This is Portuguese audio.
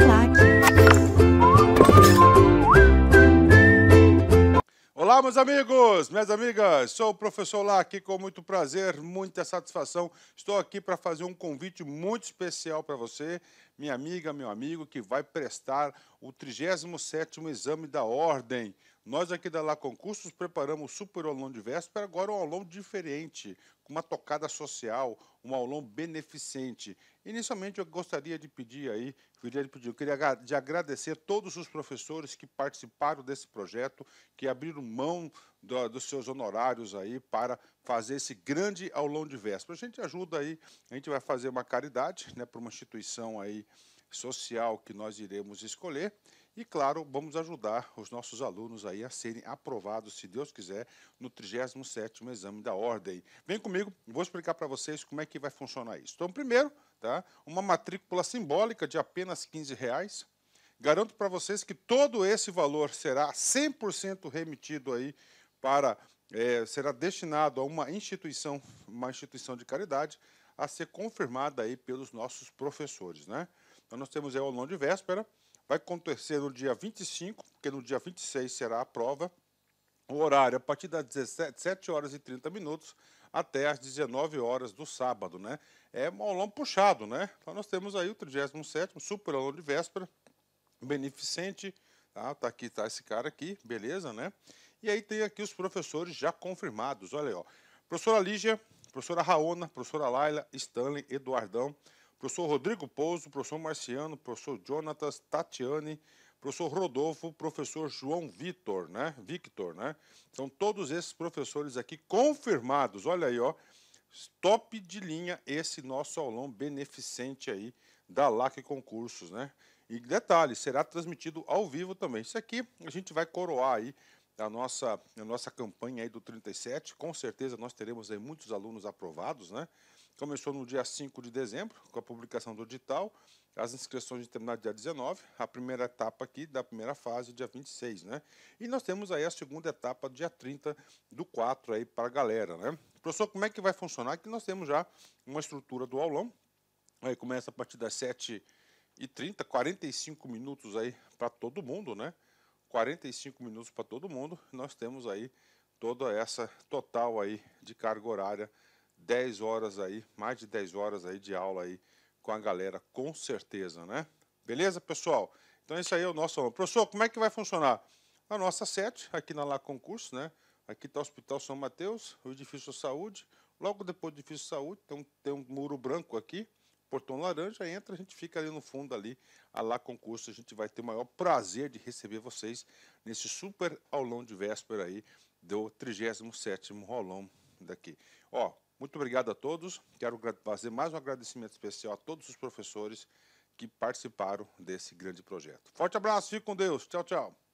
Claque. Olá, meus amigos, minhas amigas, sou o professor Lá aqui com muito prazer, muita satisfação. Estou aqui para fazer um convite muito especial para você, minha amiga, meu amigo, que vai prestar o 37 exame da Ordem nós aqui da Lá Concursos preparamos o Super Aulão de véspera agora um aulão diferente, com uma tocada social, um aulão beneficente. Inicialmente eu gostaria de pedir aí, queria de pedir, eu queria de agradecer todos os professores que participaram desse projeto, que abriram mão do, dos seus honorários aí para fazer esse grande aulão de véspera. A gente ajuda aí, a gente vai fazer uma caridade, né, para uma instituição aí social que nós iremos escolher e claro, vamos ajudar os nossos alunos aí a serem aprovados, se Deus quiser, no 37º exame da ordem. Vem comigo, vou explicar para vocês como é que vai funcionar isso. Então, primeiro, tá? Uma matrícula simbólica de apenas 15 reais. Garanto para vocês que todo esse valor será 100% remitido aí para é, será destinado a uma instituição, uma instituição de caridade, a ser confirmada aí pelos nossos professores, né? Então nós temos aí o aulão de véspera, vai acontecer no dia 25, porque no dia 26 será a prova. O horário a partir das 17, 7 horas e 30 minutos até as 19 horas do sábado, né? É aulão puxado, né? Então nós temos aí o 37º super aulão de véspera, beneficente, tá? Tá aqui tá esse cara aqui, beleza, né? E aí tem aqui os professores já confirmados. Olha aí, ó. Professora Lígia, professora Raona, professora Laila, Stanley, Eduardão, professor Rodrigo Pouso, professor Marciano, professor Jonatas Tatiane, professor Rodolfo, professor João Vitor, né? Victor, né? São então, todos esses professores aqui confirmados. Olha aí, ó. Top de linha esse nosso aulão beneficente aí da LAC Concursos, né? E detalhe, será transmitido ao vivo também. Isso aqui a gente vai coroar aí a nossa, a nossa campanha aí do 37. Com certeza nós teremos aí muitos alunos aprovados, né? Começou no dia 5 de dezembro, com a publicação do edital. As inscrições terminaram dia 19, a primeira etapa aqui da primeira fase, dia 26, né? E nós temos aí a segunda etapa, dia 30 do 4 aí para a galera, né? Professor, como é que vai funcionar? Que nós temos já uma estrutura do aulão, aí começa a partir das 7 e 30, 45 minutos aí para todo mundo, né? 45 minutos para todo mundo. Nós temos aí toda essa total aí de carga horária, 10 horas aí, mais de 10 horas aí de aula aí com a galera, com certeza, né? Beleza, pessoal? Então esse aí é o nosso aluno. Professor, como é que vai funcionar? A nossa sede, aqui na Lá Concurso, né? Aqui está o Hospital São Mateus, o Edifício Saúde. Logo depois do Edifício Saúde, tem um, tem um muro branco aqui portão laranja, entra, a gente fica ali no fundo ali, a lá concurso, a gente vai ter o maior prazer de receber vocês nesse super aulão de véspera aí do 37º rolão daqui. Ó, muito obrigado a todos. Quero fazer mais um agradecimento especial a todos os professores que participaram desse grande projeto. Forte abraço, fique com Deus. Tchau, tchau.